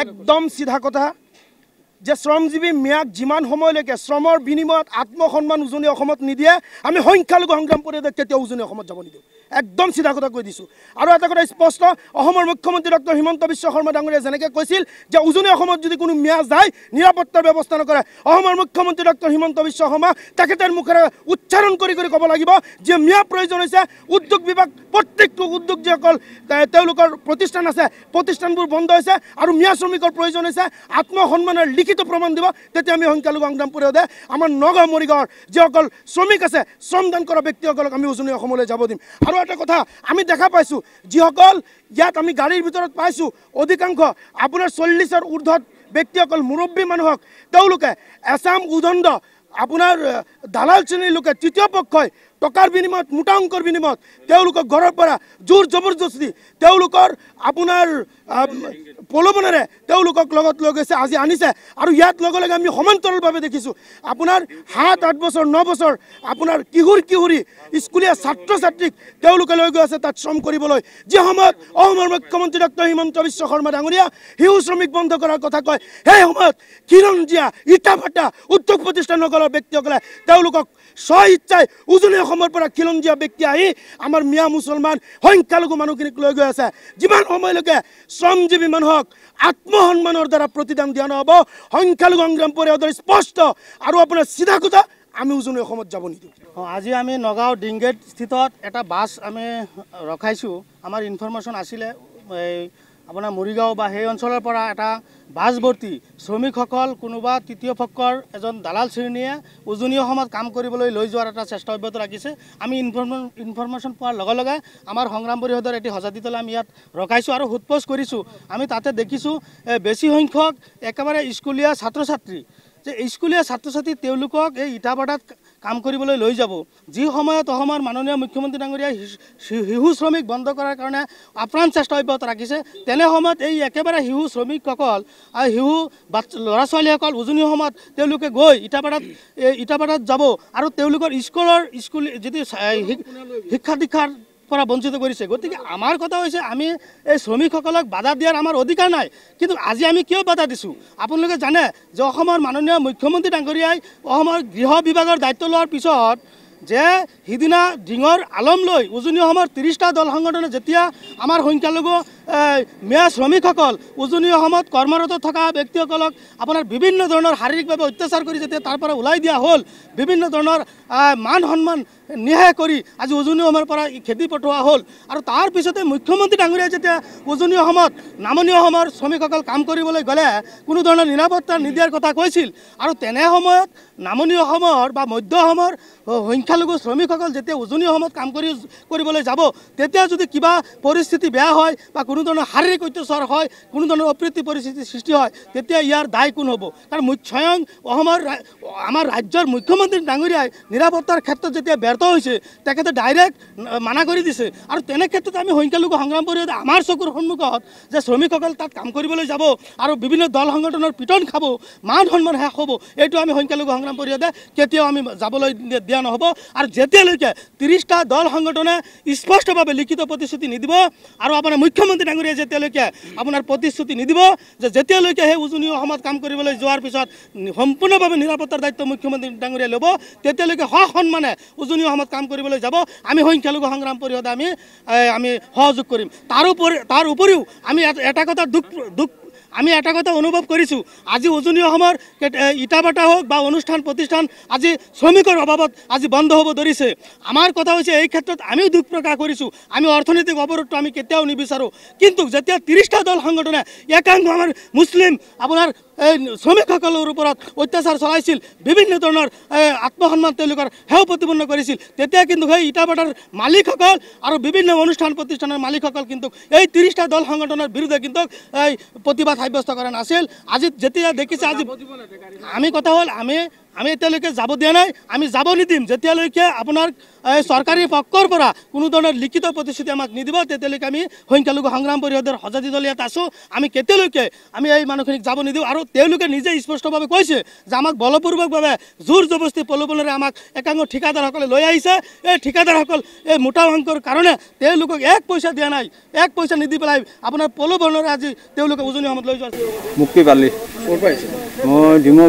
एकदम सीधा कथा যে শ্ৰমজীৱী ম্যাদ যিমান সময়লৈকে শ্ৰমৰ বিনিময়ত আত্মসন্মান উজনি অসমত নিদিয়ে আমি সংখ্যালঘু সংগ্ৰাম পৰিষদক কেতিয়াও উজনি অসমত যাব নিদিওঁ একদম চিধা কথা কৈ দিছোঁ আৰু এটা কথা স্পষ্ট অসমৰ মুখ্যমন্ত্ৰী ডক্টৰ হিমন্ত বিশ্ব শৰ্মা ডাঙৰীয়াই যেনেকৈ কৈছিল যে উজনি অসমত যদি কোনো ম্যাদ যায় নিৰাপত্তাৰ ব্যৱস্থা নকৰে অসমৰ মুখ্যমন্ত্ৰী ডক্টৰ হিমন্ত বিশ্ব শৰ্মা তেখেতৰ মুখেৰে উচ্চাৰণ কৰি কৰি ক'ব লাগিব যে ম্যাদ প্ৰয়োজন হৈছে উদ্যোগ বিভাগ প্ৰত্যেকটো উদ্যোগ যিসকল তেওঁলোকৰ প্ৰতিষ্ঠান আছে প্ৰতিষ্ঠানবোৰ বন্ধ হৈছে আৰু ম্যাদ শ্ৰমিকৰ প্ৰয়োজন হৈছে আত্মসন্মানৰ লিখিত লিখিত প্ৰমাণ দিব তেতিয়া আমি সংখ্যালঘু সংগ্ৰামপুৰীয় দে আমাৰ নগাঁও মৰিগাঁৱৰ যিসকল শ্ৰমিক আছে শ্ৰমদান কৰা ব্যক্তিসকলক আমি উজনি অসমলৈ যাব দিম আৰু এটা কথা আমি দেখা পাইছোঁ যিসকল ইয়াত আমি গাড়ীৰ ভিতৰত পাইছোঁ অধিকাংশ আপোনাৰ চল্লিছৰ ঊৰ্ধত ব্যক্তিসকল মুৰব্বী মানুহক তেওঁলোকে এচাম উদণ্ড আপোনাৰ দালাল শ্ৰেণীৰ লোকে তৃতীয় পক্ষই টকার বিনিময়ত মোটা অঙ্কর বিনিময়ত ঘরের পর জোর জবরদস্তি আপনার প্রলোভনে গেছে আজি আনিছে আর ইয়ার আমি সমান্তরালভাবে দেখি আপনার সাত আট বছর ন বছর আপনার কিশোর কিশোরী স্কুলিয়া ছাত্র ছাত্রীক আছে তার শ্রম করবলে যে সময় মুখ্যমন্ত্রী ডক্টর হিমন্ত বিশ্ব শর্মা ডাঙরিয়া শিশু শ্রমিক বন্ধ করার কথা কয় সেই সময় কিরণজিয়া ইটা ফাটা উদ্যোগ প্রতিষ্ঠান সকল স্ব স্বইচ্ছায় উজনি অসমৰ পৰা খিলঞ্জীয়া ব্যক্তি আহি আমাৰ মিয়া মুছলমান সংখ্যালঘু মানুহখিনিক লৈ গৈ আছে যিমান সময়লৈকে শ্ৰমজীৱী মানুহক আত্মসন্মানৰ দ্বাৰা প্ৰতিদান দিয়া নহ'ব সংখ্যালঘু সংগ্ৰাম দৰে স্পষ্ট আৰু আপোনাৰ চিধা কথা আমি উজনি অসমত যাব নিদিওঁ অঁ আজি আমি নগাঁও ডিংগেট স্থিতত এটা বাছ আমি ৰখাইছোঁ আমাৰ ইনফৰ্মেশ্যন আছিলে এই আপোনাৰ মৰিগাঁও বা সেই অঞ্চলৰ পৰা এটা বাছ বাছভৰ্তি শ্ৰমিকসকল কোনোবা তৃতীয় পক্ষৰ এজন দালাল শ্ৰেণীয়ে উজনি অসমত কাম কৰিবলৈ লৈ যোৱাৰ এটা চেষ্টা অব্যাহত ৰাখিছে আমি ইনফৰ্মে ইনফৰ্মেশ্যন পোৱাৰ লগে লগে আমাৰ সংগ্ৰাম পৰিষদৰ এটি সজাতিতলৈ আমি ইয়াত ৰখাইছোঁ আৰু সোধপোছ কৰিছোঁ আমি তাতে দেখিছোঁ বেছি সংখ্যক একেবাৰে স্কুলীয়া ছাত্ৰ ছাত্ৰী যে স্কুলীয়া ছাত্ৰ ছাত্ৰী তেওঁলোকক এই ইটাভাটাত কাম কৰিবলৈ লৈ যাব যি সময়ত অসমৰ মাননীয় মুখ্যমন্ত্ৰী ডাঙৰিয়া শিশু শ্ৰমিক বন্ধ কৰাৰ কাৰণে আপ্ৰাণ চেষ্টা অব্যাহত ৰাখিছে তেনে সময়ত এই একেবাৰে শিশু শ্ৰমিকসকল আৰ শিশু বা লৰা ছোৱালীসকল উজনি সময়ত তেওঁলোকে গৈ ইটাভাটাত ইটাভাটাত যাব আৰু তেওঁলোকৰ স্কুলৰ স্কুল যদি শিক্ষা দীক্ষাৰ পৰা বঞ্চিত কৰিছে গতিকে আমাৰ কথা হৈছে আমি এই শ্ৰমিকসকলক বাধা দিয়াৰ আমাৰ অধিকাৰ নাই কিন্তু আজি আমি কিয় বাধা দিছোঁ আপোনালোকে জানে যে অসমৰ মাননীয় মুখ্যমন্ত্ৰী ডাঙৰীয়াই অসমৰ গৃহ বিভাগৰ দায়িত্ব লোৱাৰ পিছত যে সিদিনা ডিঙৰ আলম লৈ উজনি অসমৰ ত্ৰিছটা দল সংগঠনে যেতিয়া আমাৰ সংখ্যালঘু মেয়া শ্ৰমিকসকল উজনি অসমত কৰ্মৰত থকা ব্যক্তিসকলক আপোনাৰ বিভিন্ন ধৰণৰ শাৰীৰিকভাৱে অত্যাচাৰ কৰি যেতিয়া তাৰ পৰা ওলাই দিয়া হ'ল বিভিন্ন ধৰণৰ মান সন্মান নিহে কৰি আজি উজনি অসমৰ পৰা খেতি পঠোৱা হ'ল আৰু তাৰ পিছতে মুখ্যমন্ত্ৰী ডাঙৰীয়াই যেতিয়া উজনি অসমত নামনি অসমৰ শ্ৰমিকসকল কাম কৰিবলৈ গ'লে কোনো ধৰণৰ নিৰাপত্তা নিদিয়াৰ কথা কৈছিল আৰু তেনে সময়ত নামনি অসমৰ বা মধ্য অসমৰ সংখ্যালঘু শ্ৰমিকসকল যেতিয়া উজনি অসমত কাম কৰি কৰিবলৈ যাব তেতিয়া যদি কিবা পৰিস্থিতি বেয়া হয় বা কোনো ধৰণৰ শাৰীৰিক অত্যাচাৰ হয় কোনো ধৰণৰ অপ্ৰীতি পৰিস্থিতিৰ সৃষ্টি হয় তেতিয়া ইয়াৰ দায় কোন হ'ব কাৰণ স্বয়ং অসমৰ আমাৰ ৰাজ্যৰ মুখ্যমন্ত্ৰী ডাঙৰীয়াই নিৰাপত্তাৰ ক্ষেত্ৰত যেতিয়া ব্যৰ্থ ক্ষত হৈছে তেখেতে ডাইৰেক্ট মানা কৰি দিছে আৰু তেনে ক্ষেত্ৰত আমি সংখ্যালঘু সংগ্ৰাম পৰিষদ আমাৰ চকুৰ সন্মুখত যে শ্ৰমিকসকল তাত কাম কৰিবলৈ যাব আৰু বিভিন্ন দল সংগঠনৰ পিটন খাব মান সন্মান শেষ হ'ব এইটো আমি সংখ্যালঘু সংগ্ৰাম পৰিষদে কেতিয়াও আমি যাবলৈ দিয়া নহ'ব আৰু যেতিয়ালৈকে ত্ৰিছটা দল সংগঠনে স্পষ্টভাৱে লিখিত প্ৰতিশ্ৰুতি নিদিব আৰু আপোনাৰ মুখ্যমন্ত্ৰী ডাঙৰীয়া যেতিয়ালৈকে আপোনাৰ প্ৰতিশ্ৰুতি নিদিব যে যেতিয়ালৈকে সেই উজনি অসমত কাম কৰিবলৈ যোৱাৰ পিছত সম্পূৰ্ণভাৱে নিৰাপত্তাৰ দায়িত্ব মুখ্যমন্ত্ৰী ডাঙৰীয়াই ল'ব তেতিয়ালৈকে সসন্মানে উজনি সময়ত কাম কৰিবলৈ যাব আমি সংখ্যালঘু সংগ্ৰাম পৰিষদে আমি আমি সহযোগ কৰিম তাৰোপৰি তাৰ উপৰিও আমি এটা কথা দুখ দুখ আমি এটা কথা অনুভব কৰিছোঁ আজি উজনি অসমৰ ইটা বাটা হওক বা অনুষ্ঠান প্ৰতিষ্ঠান আজি শ্ৰমিকৰ অভাৱত আজি বন্ধ হব ধৰিছে আমাৰ কথা হৈছে এই ক্ষেত্ৰত আমিও দুখ প্ৰকাশ কৰিছোঁ আমি অৰ্থনৈতিক অৱৰোধটো আমি কেতিয়াও নিবিচাৰোঁ কিন্তু যেতিয়া ত্ৰিছটা দল সংগঠনে একাংশ আমাৰ মুছলিম আপোনাৰ এই শ্ৰমিকসকলৰ ওপৰত অত্যাচাৰ চলাইছিল বিভিন্ন ধৰণৰ আত্মসন্মান তেওঁলোকৰ সেৱা প্ৰতিপন্ন কৰিছিল তেতিয়া কিন্তু সেই ইটাবাটাৰ মালিক সকল আৰ বিভিন্ন অনুষ্ঠান প্ৰতিষ্ঠানৰ মালিকসকল কিন্তু এই ত্ৰিছটা দল সংগঠনৰ বিৰুদ্ধে কিন্তু এই প্ৰতিবাদ সাব্যস্ত করেন আছিল আজি যেতিয়া দেখিছে আজি আমি কথা হ'ল আমি আমি এতিয়ালৈকে যাব দিয়া নাই আমি যাব নিদিম যেতিয়ালৈকে আপোনাৰ চৰকাৰী পক্ষৰ পৰা কোনো ধৰণৰ লিখিত প্ৰতিশ্ৰুতি আমাক নিদিব তেতিয়ালৈকে আমি সংখ্যালঘু সংগ্ৰাম পৰিষদৰ সজাতি দল ইয়াত আছোঁ আমি কেতিয়ালৈকে আমি এই মানুহখিনিক যাব নিদিওঁ আৰু তেওঁলোকে নিজে স্পষ্টভাৱে কৈছে যে আমাক বলপূৰ্বকভাৱে জোৰ জবস্তি প্ৰলোভনেৰে আমাক একাংশ ঠিকাদাৰসকলে লৈ আহিছে এই ঠিকাদাৰসকল এই মোটা অংকৰ কাৰণে তেওঁলোকক এক পইচা দিয়া নাই এক পইচা নিদি পেলাই আপোনাৰ প্ৰলোভনেৰে আজি তেওঁলোকে উজনি সময়ত লৈ যোৱা মুক্তি পালি মই ডিমৌ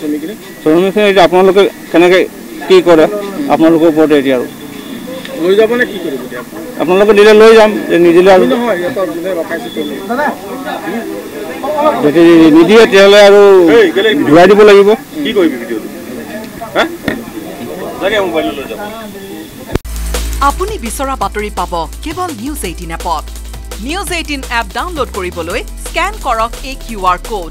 শ্ৰমিকখিনি এতিয়া আপোনালোকে কেনেকৈ কি কৰে আপোনালোকৰ ওপৰতে এতিয়া আৰু আপোনালোকে দিলে লৈ যাম নিদিলে আৰু নিদিয়ে তেতিয়াহ'লে আপুনি বিচৰা বাতৰি পাব কেৱল নিউজ এইটিন এপত নিউজ এইটিন এপ ডাউনলোড কৰিবলৈ স্কেন কৰক এই কিউ আৰ ক'ড